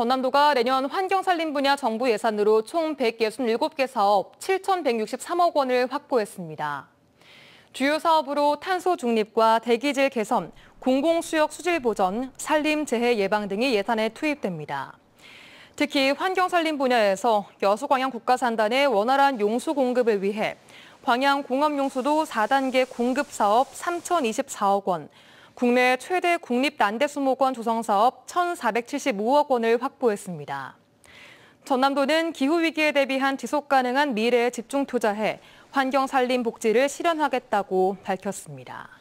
전남도가 내년 환경살림 분야 정부 예산으로 총 167개 사업 7,163억 원을 확보했습니다. 주요 사업으로 탄소 중립과 대기질 개선, 공공수역 수질 보전, 산림 재해 예방 등이 예산에 투입됩니다. 특히 환경살림 분야에서 여수광양 국가산단의 원활한 용수 공급을 위해 광양 공업용수도 4단계 공급 사업 3,024억 원, 국내 최대 국립 난대수목원 조성 사업 1,475억 원을 확보했습니다. 전남도는 기후위기에 대비한 지속가능한 미래에 집중 투자해 환경 살림 복지를 실현하겠다고 밝혔습니다.